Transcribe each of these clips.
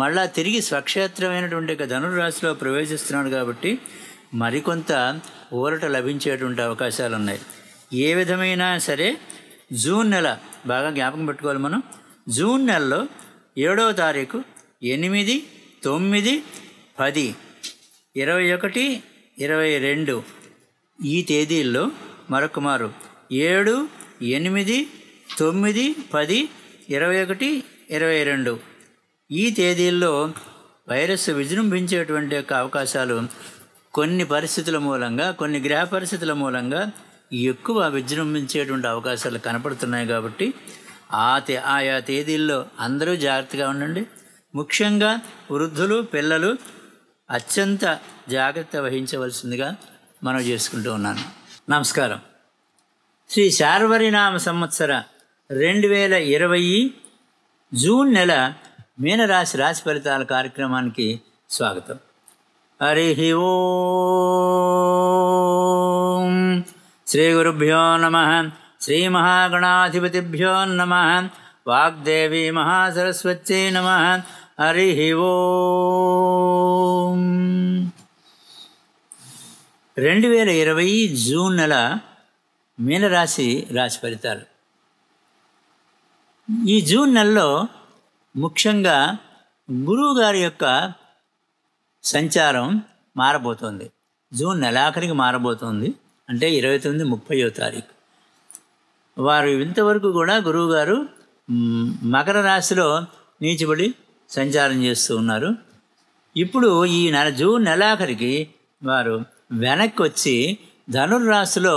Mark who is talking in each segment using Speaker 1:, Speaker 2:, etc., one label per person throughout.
Speaker 1: మళ్ళా తిరిగి స్వక్షేత్రమైనటువంటి రాశిలో ప్రవేశిస్తున్నాడు కాబట్టి మరికొంత ఊరట లభించేటువంటి అవకాశాలు ఉన్నాయి ఏ విధమైనా సరే జూన్ నెల బాగా జ్ఞాపకం పెట్టుకోవాలి మనం జూన్ నెలలో ఏడవ తారీఖు ఎనిమిది తొమ్మిది పది ఇరవై ఒకటి ఇరవై రెండు ఈ తేదీల్లో మరొక మారు ఏడు ఎనిమిది తొమ్మిది పది ఇరవై ఒకటి ఇరవై రెండు ఈ తేదీల్లో వైరస్ విజృంభించేటువంటి యొక్క అవకాశాలు కొన్ని పరిస్థితుల మూలంగా కొన్ని గ్రహ పరిస్థితుల మూలంగా ఎక్కువ విజృంభించేటువంటి అవకాశాలు కనపడుతున్నాయి కాబట్టి ఆ తే ఆయా తేదీల్లో అందరూ జాగ్రత్తగా ఉండండి ముఖ్యంగా వృద్ధులు పిల్లలు అత్యంత జాగ్రత్త వహించవలసిందిగా మనం చేసుకుంటూ ఉన్నాను నమస్కారం శ్రీ శార్వరినామ సంవత్సర రెండు వేల ఇరవై జూన్ నెల మీనరాశి రాశి ఫలితాల కార్యక్రమానికి స్వాగతం హరి శ్రీ గురుభ్యో నమ శ్రీ మహాగణాధిపతిభ్యో నమ వాగ్దేవి మహాసరస్వతి నమ హరి ఓ రెండు వేల ఇరవై జూన్ నెల మీనరాశి రాశి ఫలితాలు ఈ జూన్ నెలలో ముఖ్యంగా గురువు గారి యొక్క సంచారం మారబోతోంది జూన్ నెలాఖరికి మారబోతోంది అంటే ఇరవై తొమ్మిది ముప్పై తారీఖు వారు ఇంతవరకు కూడా గురువుగారు మకర రాశిలో నీచబడి సంచారం చేస్తూ ఉన్నారు ఇప్పుడు ఈ నెల జూన్ నెలాఖరికి వారు వెనక్కి వచ్చి ధనుర్రాశిలో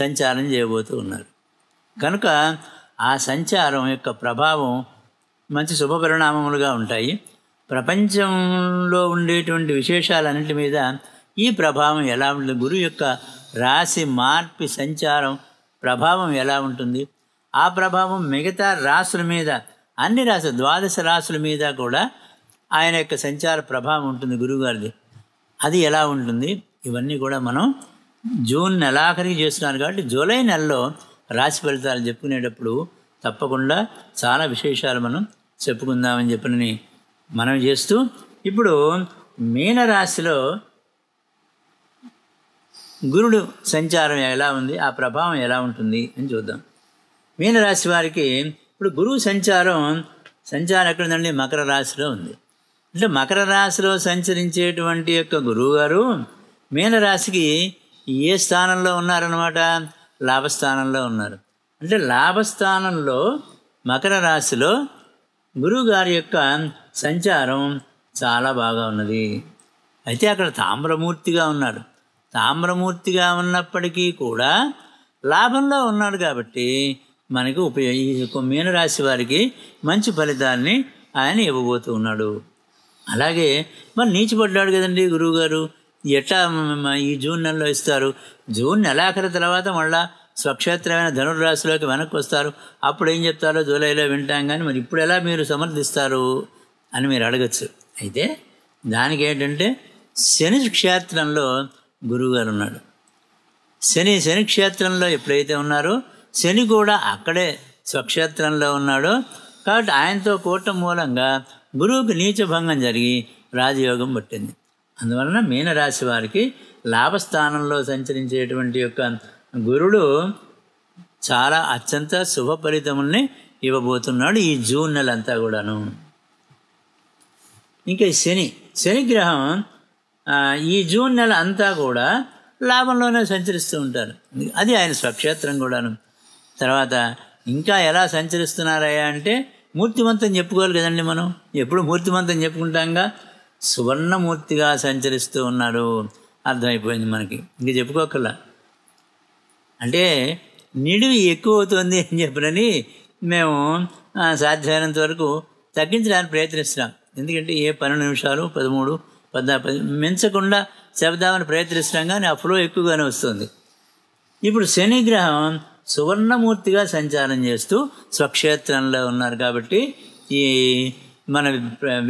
Speaker 1: సంచారం చేయబోతూ ఉన్నారు కనుక ఆ సంచారం యొక్క ప్రభావం మంచి శుభ పరిణామములుగా ఉంటాయి ప్రపంచంలో ఉండేటువంటి విశేషాలన్నింటి మీద ఈ ప్రభావం ఎలా ఉంటుంది గురు యొక్క రాశి మార్పి సంచారం ప్రభావం ఎలా ఉంటుంది ఆ ప్రభావం మిగతా రాసుల మీద అన్ని రాసు ద్వాదశ రాసుల మీద కూడా ఆయన యొక్క సంచార ప్రభావం ఉంటుంది గురువుగారిది అది ఎలా ఉంటుంది ఇవన్నీ కూడా మనం జూన్ నెలాఖరికి చేస్తున్నారు కాబట్టి జూలై నెలలో రాశి ఫలితాలు చెప్పుకునేటప్పుడు తప్పకుండా చాలా విశేషాలు మనం చెప్పుకుందామని చెప్పినని మనం చేస్తూ ఇప్పుడు మీనరాశిలో గురుడు సంచారం ఎలా ఉంది ఆ ప్రభావం ఎలా ఉంటుంది అని చూద్దాం మీనరాశి వారికి ఇప్పుడు గురువు సంచారం సంచారం ఎక్కడ ఉందండి మకర రాశిలో ఉంది అంటే మకర రాశిలో సంచరించేటువంటి యొక్క గురువుగారు మీనరాశికి ఏ స్థానంలో ఉన్నారనమాట లాభస్థానంలో ఉన్నారు అంటే లాభస్థానంలో మకర రాశిలో గురువుగారి యొక్క సంచారం చాలా బాగా ఉన్నది అయితే అక్కడ తామ్రమూర్తిగా ఉన్నారు తామ్రమూర్తిగా ఉన్నప్పటికీ కూడా లాభంలో ఉన్నాడు కాబట్టి మనకి ఉపయోగ మీనరాశి వారికి మంచి ఫలితాల్ని ఆయన ఇవ్వబోతూ ఉన్నాడు అలాగే మరి నీచిపడ్డాడు కదండి గురువుగారు ఎట్లా ఈ జూన్ నెలలో ఇస్తారు జూన్ నెలాఖరి తర్వాత మళ్ళీ స్వక్షేత్రమైన ధనుర్రాశిలోకి వెనక్కి వస్తారు అప్పుడు ఏం చెప్తారో జూలైలో వింటాం కానీ మరి ఇప్పుడు ఎలా మీరు సమర్థిస్తారు అని మీరు అడగచ్చు అయితే దానికి ఏంటంటే శని క్షేత్రంలో గురువుగారు ఉన్నాడు శని శని క్షేత్రంలో ఎప్పుడైతే ఉన్నారో శని కూడా అక్కడే స్వక్షేత్రంలో ఉన్నాడో కాబట్టి ఆయనతో కూటం మూలంగా గురువుకి నీచభంగం జరిగి రాజయోగం పట్టింది అందువలన మీనరాశి వారికి లాభస్థానంలో సంచరించేటువంటి యొక్క గురుడు చాలా అత్యంత శుభ ఫలితముల్ని ఇవ్వబోతున్నాడు ఈ జూన్ నెల అంతా కూడాను ఇంకా శని శని శనిగ్రహం ఈ జూన్ నెల అంతా కూడా లాభంలోనే సంచరిస్తూ ఉంటారు అది ఆయన స్వక్షేత్రం కూడాను తర్వాత ఇంకా ఎలా సంచరిస్తున్నారయ్యా అంటే మూర్తిమంతం చెప్పుకోవాలి కదండి మనం ఎప్పుడు మూర్తిమంతం చెప్పుకుంటాంగా సువర్ణమూర్తిగా సంచరిస్తూ ఉన్నారు అర్థమైపోయింది మనకి ఇంక చెప్పుకోకల్లా అంటే నిడివి ఎక్కువ అవుతుంది అని చెప్పనని మేము సాధ్యమైనంత వరకు తగ్గించడానికి ప్రయత్నిస్తున్నాం ఎందుకంటే ఏ పన్నెండు నిమిషాలు పదమూడు పద్నాలుగు పది మించకుండా చెబుదామని ప్రయత్నిస్తున్నాం కానీ ఆ ఫ్లో ఎక్కువగానే వస్తుంది ఇప్పుడు శనిగ్రహం సువర్ణమూర్తిగా సంచారం చేస్తూ స్వక్షేత్రంలో ఉన్నారు కాబట్టి ఈ మన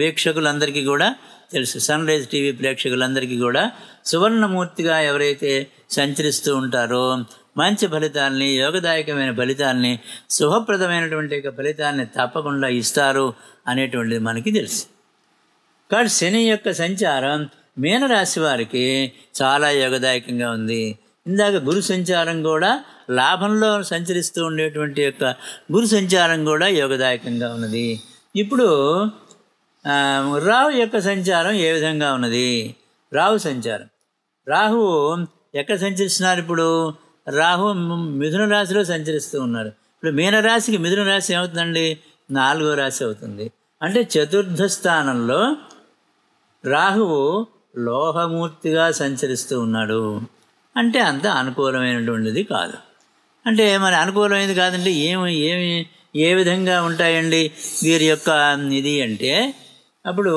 Speaker 1: వీక్షకులందరికీ కూడా తెలుసు సన్ రైజ్ టీవీ ప్రేక్షకులందరికీ కూడా సువర్ణమూర్తిగా ఎవరైతే సంచరిస్తూ ఉంటారో మంచి ఫలితాలని యోగదాయకమైన ఫలితాలని శుభప్రదమైనటువంటి యొక్క ఫలితాన్ని తప్పకుండా ఇస్తారు అనేటువంటిది మనకి తెలుసు కాబట్టి శని యొక్క సంచారం మీనరాశి వారికి చాలా యోగదాయకంగా ఉంది ఇందాక గురు సంచారం కూడా లాభంలో సంచరిస్తూ ఉండేటువంటి యొక్క గురు సంచారం కూడా యోగదాయకంగా ఉన్నది ఇప్పుడు రాహు యొక్క సంచారం ఏ విధంగా ఉన్నది రాహు సంచారం రాహువు ఎక్కడ సంచరిస్తున్నారు ఇప్పుడు రాహు మిథున రాశిలో సంచరిస్తూ ఉన్నారు ఇప్పుడు మీనరాశికి మిథున రాశి ఏమవుతుందండి నాలుగో రాశి అవుతుంది అంటే చతుర్థ స్థానంలో రాహువు లోహమూర్తిగా సంచరిస్తూ ఉన్నాడు అంటే అంత అనుకూలమైనటువంటిది కాదు అంటే మరి అనుకూలమైనది కాదంటే ఏమి ఏమి ఏ విధంగా ఉంటాయండి వీరి యొక్క ఇది అంటే అప్పుడు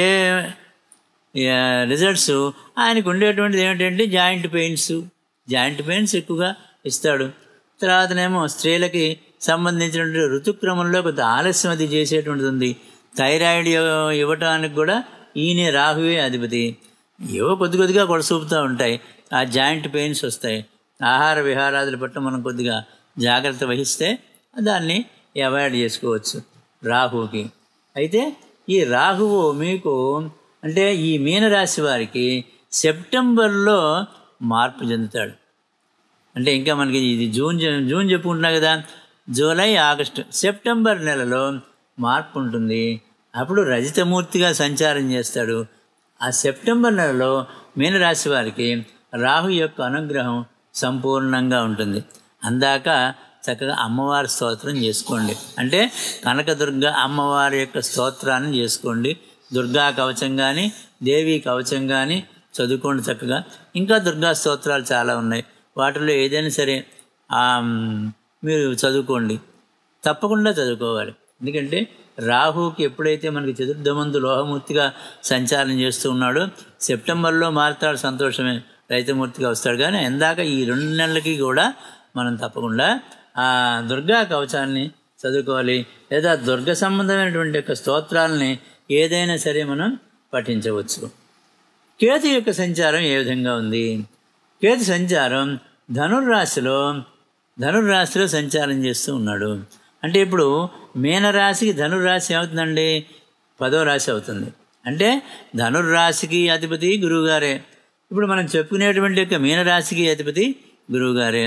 Speaker 1: ఏ రిజల్ట్స్ ఆయనకు ఉండేటువంటిది ఏమిటంటే జాయింట్ పెయిన్సు జాయింట్ పెయిన్స్ ఎక్కువగా ఇస్తాడు తర్వాతనేమో స్త్రీలకి సంబంధించినటువంటి ఋతుక్రమంలో కొంత ఆలస్యం అది చేసేటువంటిది ఉంది థైరాయిడ్ ఇవ్వటానికి కూడా ఈయన రాహువే అధిపతి ఏవో కొద్ది కొద్దిగా కొడసూపుతూ ఉంటాయి ఆ జాయింట్ పెయిన్స్ వస్తాయి ఆహార విహారాదులు పట్ల మనం కొద్దిగా జాగ్రత్త వహిస్తే దాన్ని అవాయిడ్ చేసుకోవచ్చు రాహువుకి అయితే ఈ రాహువు మీకు అంటే ఈ మీనరాశి వారికి సెప్టెంబర్లో మార్పు చెందుతాడు అంటే ఇంకా మనకి ఇది జూన్ జూన్ చెప్పుకుంటున్నా కదా జూలై ఆగస్టు సెప్టెంబర్ నెలలో మార్పు ఉంటుంది అప్పుడు రజితమూర్తిగా సంచారం చేస్తాడు ఆ సెప్టెంబర్ నెలలో మీనరాశి వారికి రాహు యొక్క అనుగ్రహం సంపూర్ణంగా ఉంటుంది అందాక చక్కగా అమ్మవారి స్తోత్రం చేసుకోండి అంటే కనకదుర్గ అమ్మవారి యొక్క స్తోత్రాన్ని చేసుకోండి దుర్గా కవచం కానీ దేవి కవచం కానీ చదువుకోండి చక్కగా ఇంకా దుర్గా స్తోత్రాలు చాలా ఉన్నాయి వాటిలో ఏదైనా సరే మీరు చదువుకోండి తప్పకుండా చదువుకోవాలి ఎందుకంటే రాహుకి ఎప్పుడైతే మనకి చతుర్థమంతు లోహమూర్తిగా సంచారం చేస్తూ ఉన్నాడో సెప్టెంబర్లో మారుతాడు సంతోషమే రైతమూర్తిగా వస్తాడు కానీ ఎందాక ఈ రెండు నెలలకి కూడా మనం తప్పకుండా ఆ దుర్గా కవచాన్ని చదువుకోవాలి లేదా దుర్గ సంబంధమైనటువంటి యొక్క స్తోత్రాలని ఏదైనా సరే మనం పఠించవచ్చు కేతు యొక్క సంచారం ఏ విధంగా ఉంది కేతు సంచారం ధనుర్రాశిలో ధనుర్రాశిలో సంచారం చేస్తూ ఉన్నాడు అంటే ఇప్పుడు మీనరాశికి ధనుర్రాశి ఏమవుతుందండి పదో రాశి అవుతుంది అంటే ధనుర్రాశికి అధిపతి గురువుగారే ఇప్పుడు మనం చెప్పుకునేటువంటి యొక్క మీనరాశికి అధిపతి గురువుగారే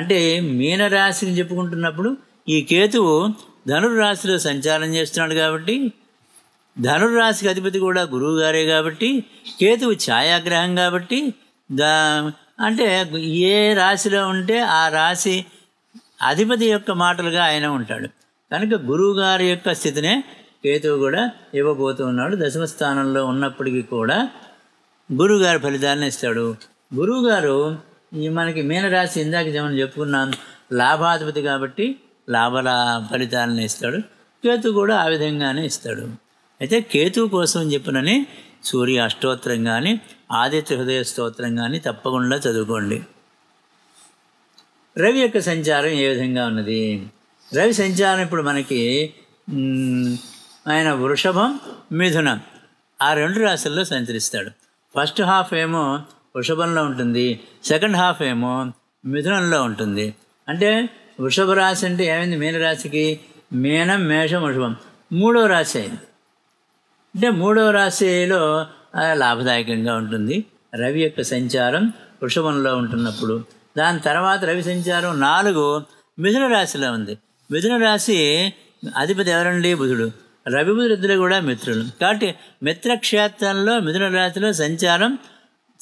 Speaker 1: అంటే మీనరాశిని చెప్పుకుంటున్నప్పుడు ఈ కేతువు ధనుర్రాశిలో సంచారం చేస్తున్నాడు కాబట్టి ధనుర్రాశికి అధిపతి కూడా గురువు గారే కాబట్టి కేతువు ఛాయాగ్రహం కాబట్టి దా అంటే ఏ రాశిలో ఉంటే ఆ రాశి అధిపతి యొక్క మాటలుగా ఆయన ఉంటాడు కనుక గురువు గారి యొక్క స్థితినే కేతువు కూడా ఇవ్వబోతున్నాడు దశమస్థానంలో దశమ స్థానంలో ఉన్నప్పటికీ కూడా గురువుగారి ఫలితాన్ని ఇస్తాడు గురువుగారు ఈ మనకి మీనరాశి ఇందాక మనం చెప్పుకున్నాం లాభాధిపతి కాబట్టి లాభ ఫలితాలను ఇస్తాడు కేతు కూడా ఆ విధంగానే ఇస్తాడు అయితే కేతు కోసం చెప్పినని సూర్య అష్టోత్తరం కానీ ఆదిత్య హృదయ స్తోత్రం కానీ తప్పకుండా చదువుకోండి రవి యొక్క సంచారం ఏ విధంగా ఉన్నది రవి సంచారం ఇప్పుడు మనకి ఆయన వృషభం మిథునం ఆ రెండు రాశుల్లో సంచరిస్తాడు ఫస్ట్ హాఫ్ ఏమో వృషభంలో ఉంటుంది సెకండ్ హాఫ్ ఏమో మిథునంలో ఉంటుంది అంటే వృషభ రాశి అంటే ఏమైంది మీనరాశికి మీనం మేషం వృషభం మూడవ రాశి అయింది అంటే మూడవ రాశిలో లాభదాయకంగా ఉంటుంది రవి యొక్క సంచారం వృషభంలో ఉంటున్నప్పుడు దాని తర్వాత రవి సంచారం నాలుగు మిథున రాశిలో ఉంది మిథున రాశి అధిపతి ఎవరండి బుధుడు రవి బుధుడు కూడా మిత్రులు కాబట్టి మిత్రక్షేత్రంలో మిథున రాశిలో సంచారం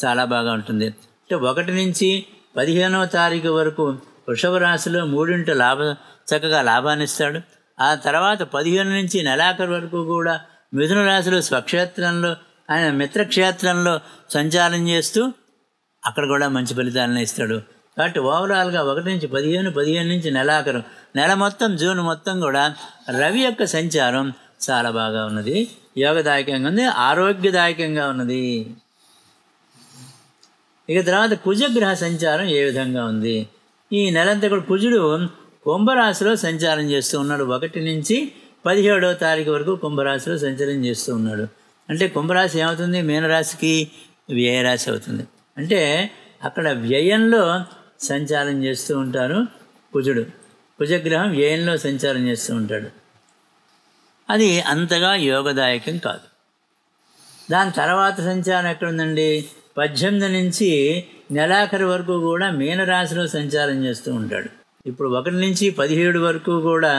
Speaker 1: చాలా బాగా ఉంటుంది అంటే ఒకటి నుంచి పదిహేనవ తారీఖు వరకు వృషభ రాశిలో మూడింటి లాభ చక్కగా లాభాన్ని ఇస్తాడు ఆ తర్వాత పదిహేను నుంచి నెలాఖరు వరకు కూడా మిథున రాశులు స్వక్షేత్రంలో ఆయన మిత్రక్షేత్రంలో సంచారం చేస్తూ అక్కడ కూడా మంచి ఫలితాలను ఇస్తాడు కాబట్టి ఓవరాల్గా ఒకటి నుంచి పదిహేను పదిహేను నుంచి నెలాఖరు నెల మొత్తం జూన్ మొత్తం కూడా రవి యొక్క సంచారం చాలా బాగా ఉన్నది యోగదాయకంగా ఉంది ఆరోగ్యదాయకంగా ఉన్నది ఇక తర్వాత కుజగ్రహ సంచారం ఏ విధంగా ఉంది ఈ నెలంతా కూడా కుజుడు కుంభరాశిలో సంచారం చేస్తూ ఉన్నాడు ఒకటి నుంచి పదిహేడవ తారీఖు వరకు కుంభరాశిలో సంచలనం చేస్తూ ఉన్నాడు అంటే కుంభరాశి ఏమవుతుంది మీనరాశికి వ్యయరాశి అవుతుంది అంటే అక్కడ వ్యయంలో సంచారం చేస్తూ ఉంటారు కుజుడు కుజగ్రహం వ్యయంలో సంచారం చేస్తూ ఉంటాడు అది అంతగా యోగదాయకం కాదు దాని తర్వాత సంచారం ఎక్కడుందండి పద్దెనిమిది నుంచి నెలాఖరు వరకు కూడా మీనరాశిలో సంచారం చేస్తూ ఉంటాడు ఇప్పుడు ఒకటి నుంచి పదిహేడు వరకు కూడా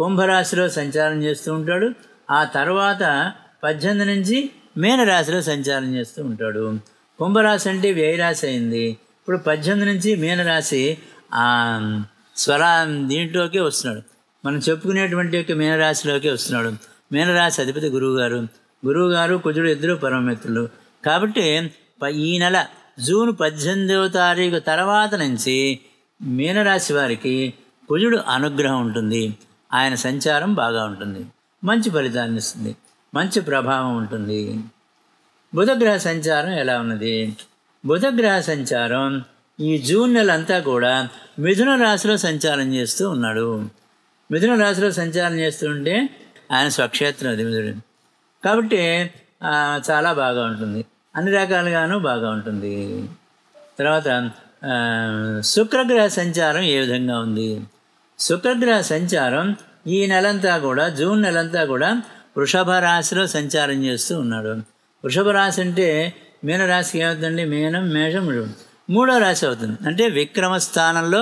Speaker 1: కుంభరాశిలో సంచారం చేస్తూ ఉంటాడు ఆ తర్వాత పద్దెనిమిది నుంచి మీనరాశిలో సంచారం చేస్తూ ఉంటాడు కుంభరాశి అంటే వ్యయరాశి అయింది ఇప్పుడు పద్దెనిమిది నుంచి మీనరాశి స్వర దీంట్లోకే వస్తున్నాడు మనం చెప్పుకునేటువంటి యొక్క మీనరాశిలోకి వస్తున్నాడు మీనరాశి అధిపతి గురువుగారు గురువుగారు కుజుడు ఇద్దరు పరమమిత్రులు కాబట్టి ఈ నెల జూన్ పద్దెనిమిదవ తారీఖు తర్వాత నుంచి మీనరాశి వారికి కుజుడు అనుగ్రహం ఉంటుంది ఆయన సంచారం బాగా ఉంటుంది మంచి ఫలితాన్ని ఇస్తుంది మంచి ప్రభావం ఉంటుంది బుధగ్రహ సంచారం ఎలా ఉన్నది బుధగ్రహ సంచారం ఈ జూన్ నెల అంతా కూడా మిథున రాశిలో సంచారం చేస్తూ ఉన్నాడు మిథున రాశిలో సంచారం చేస్తూ ఉంటే ఆయన స్వక్షేత్రం అది మిథుడు కాబట్టి చాలా బాగా ఉంటుంది అన్ని రకాలుగాను బాగా ఉంటుంది తర్వాత శుక్రగ్రహ సంచారం ఏ విధంగా ఉంది సుఖద్ర సంచారం ఈ నెలంతా కూడా జూన్ నెలంతా కూడా వృషభ రాశిలో సంచారం చేస్తూ ఉన్నాడు వృషభ రాశి అంటే మీనరాశికి ఏమవుతుందండి మీనం మేషం మూడో రాశి అవుతుంది అంటే విక్రమ స్థానంలో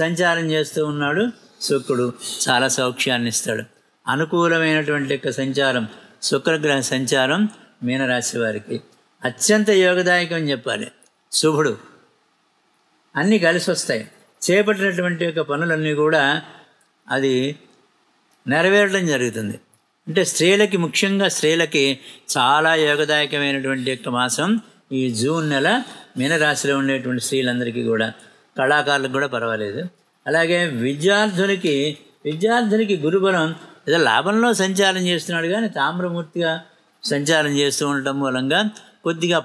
Speaker 1: సంచారం చేస్తూ ఉన్నాడు శుక్రుడు చాలా సౌఖ్యాన్ని ఇస్తాడు అనుకూలమైనటువంటి యొక్క సంచారం శుక్రగ్రహ సంచారం మీనరాశి వారికి అత్యంత యోగదాయకం చెప్పాలి శుభుడు అన్నీ కలిసి వస్తాయి చేపట్టినటువంటి యొక్క పనులన్నీ కూడా అది నెరవేరడం జరుగుతుంది అంటే స్త్రీలకి ముఖ్యంగా స్త్రీలకి చాలా యోగదాయకమైనటువంటి యొక్క మాసం ఈ జూన్ నెల మీనరాశిలో ఉండేటువంటి స్త్రీలందరికీ కూడా కళాకారులకు కూడా పర్వాలేదు అలాగే విద్యార్థులకి విద్యార్థులకి గురుబలం ఏదో లాభంలో సంచారం చేస్తున్నాడు కానీ తామ్రమూర్తిగా సంచారం చేస్తూ ఉండటం మూలంగా కొద్దిగా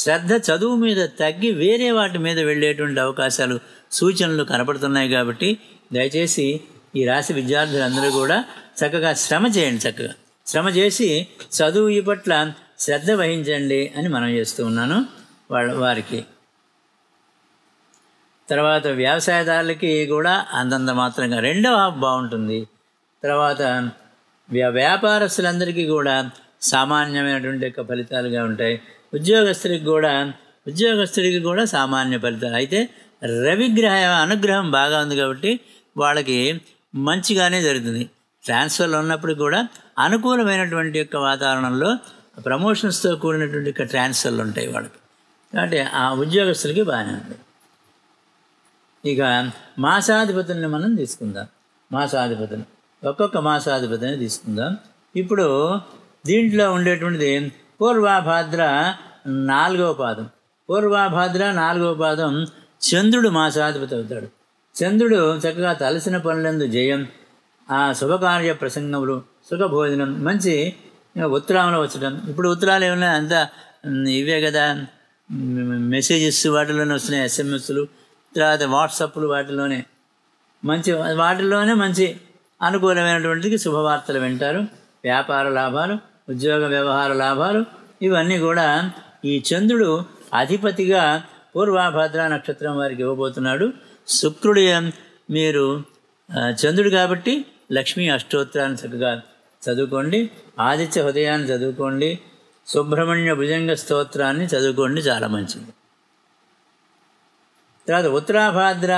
Speaker 1: శ్రద్ధ చదువు మీద తగ్గి వేరే వాటి మీద వెళ్ళేటువంటి అవకాశాలు సూచనలు కనపడుతున్నాయి కాబట్టి దయచేసి ఈ రాశి విద్యార్థులందరూ కూడా చక్కగా శ్రమ చేయండి చక్కగా శ్రమ చేసి చదువు ఈ పట్ల శ్రద్ధ వహించండి అని మనం చేస్తూ ఉన్నాను వాళ్ళ వారికి తర్వాత వ్యవసాయదారులకి కూడా అంతంత మాత్రంగా రెండవ హాఫ్ బాగుంటుంది తర్వాత వ్యాపారస్తులందరికీ కూడా సామాన్యమైనటువంటి యొక్క ఫలితాలుగా ఉంటాయి ఉద్యోగస్తుడికి కూడా ఉద్యోగస్తుడికి కూడా సామాన్య ఫలితాలు అయితే రవిగ్రహ అనుగ్రహం బాగా ఉంది కాబట్టి వాళ్ళకి మంచిగానే జరుగుతుంది ట్రాన్స్ఫర్లు ఉన్నప్పుడు కూడా అనుకూలమైనటువంటి యొక్క వాతావరణంలో ప్రమోషన్స్తో కూడినటువంటి యొక్క ట్రాన్స్ఫర్లు ఉంటాయి వాళ్ళకి కాబట్టి ఆ ఉద్యోగస్తులకి బాగానే ఉంది ఇక మాసాధిపతుల్ని మనం తీసుకుందాం మాసాధిపతులు ఒక్కొక్క మాసాధిపతిని తీసుకుందాం ఇప్పుడు దీంట్లో ఉండేటువంటిది పూర్వాభాద్ర నాలుగో పాదం పూర్వాభాద్ర నాలుగో పాదం చంద్రుడు మాసాధిపతి అవుతాడు చంద్రుడు చక్కగా తలసిన పనులందు జయం ఆ శుభకార్య ప్రసంగములు సుఖభోజనం మంచి ఉత్తరాములు వచ్చడం ఇప్పుడు ఉత్తరాలు ఏమన్నా అంత ఇవే కదా మెసేజెస్ వాటిలోనే వస్తున్నాయి ఎస్ఎంఎస్లు తర్వాత వాట్సాప్లు వాటిలోనే మంచి వాటిల్లోనే మంచి అనుకూలమైనటువంటికి శుభవార్తలు వింటారు వ్యాపార లాభాలు ఉద్యోగ వ్యవహార లాభాలు ఇవన్నీ కూడా ఈ చంద్రుడు అధిపతిగా పూర్వభద్ర నక్షత్రం వారికి ఇవ్వబోతున్నాడు శుక్రుడు మీరు చంద్రుడు కాబట్టి లక్ష్మీ అష్టోత్తరాన్ని చక్కగా చదువుకోండి ఆదిత్య హృదయాన్ని చదువుకోండి సుబ్రహ్మణ్య భుజంగ స్తోత్రాన్ని చదువుకోండి చాలా మంచిది తర్వాత ఉత్తరాభాద్ర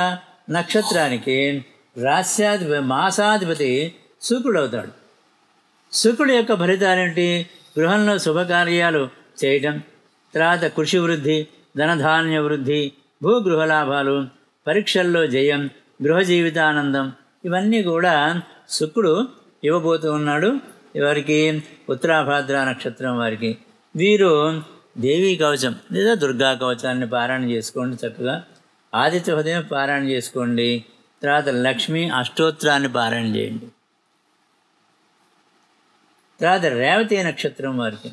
Speaker 1: నక్షత్రానికి రాస్యాధిప మాసాధిపతి శుక్రుడు అవుతాడు శుక్రుడు యొక్క ఫలితాలేంటి గృహంలో శుభకార్యాలు చేయటం తర్వాత కృషి వృద్ధి ధనధాన్య వృద్ధి భూగృహలాభాలు పరీక్షల్లో జయం గృహ జీవితానందం ఇవన్నీ కూడా శుక్రుడు ఇవ్వబోతూ ఉన్నాడు ఎవరికి ఉత్తరాభాద్ర నక్షత్రం వారికి వీరు దేవీ కవచం లేదా దుర్గా కవచాన్ని పారాయణ చేసుకోండి చక్కగా ఆదిత్య హృదయం పారాయణ చేసుకోండి తర్వాత లక్ష్మి అష్టోత్తరాన్ని పారాయణ చేయండి తర్వాత రేవతీ నక్షత్రం వారికి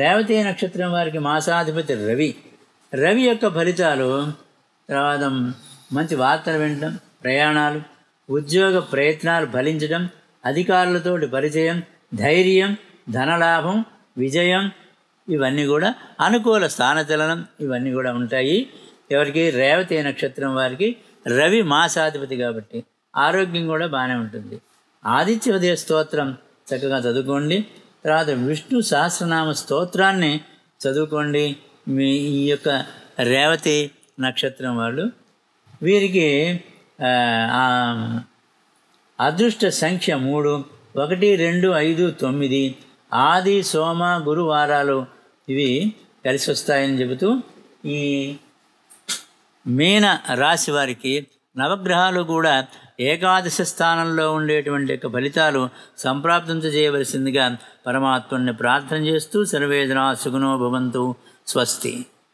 Speaker 1: రేవతీ నక్షత్రం వారికి మాసాధిపతి రవి రవి యొక్క ఫలితాలు తర్వాత మంచి వార్తలు వినడం ప్రయాణాలు ఉద్యోగ ప్రయత్నాలు ఫలించడం అధికారులతో పరిచయం ధైర్యం ధనలాభం విజయం ఇవన్నీ కూడా అనుకూల స్థానచలనం ఇవన్నీ కూడా ఉంటాయి ఎవరికి రేవతి నక్షత్రం వారికి రవి మాసాధిపతి కాబట్టి ఆరోగ్యం కూడా బాగానే ఉంటుంది ఆదిత్య ఉదయ స్తోత్రం చక్కగా చదువుకోండి తర్వాత విష్ణు సహస్రనామ స్తోత్రాన్ని చదువుకోండి మీ ఈ యొక్క రేవతి నక్షత్రం వాళ్ళు వీరికి అదృష్ట సంఖ్య మూడు ఒకటి రెండు ఐదు తొమ్మిది ఆది సోమ గురువారాలు ఇవి కలిసి వస్తాయని చెబుతూ ఈ మీన రాశి వారికి నవగ్రహాలు కూడా ఏకాదశ స్థానంలో ఉండేటువంటి యొక్క ఫలితాలు సంప్రాప్తించజేయవలసిందిగా పరమాత్మని ప్రార్థన చేస్తూ సర్వేదనా సుగుణో భవంతు स्वस्ति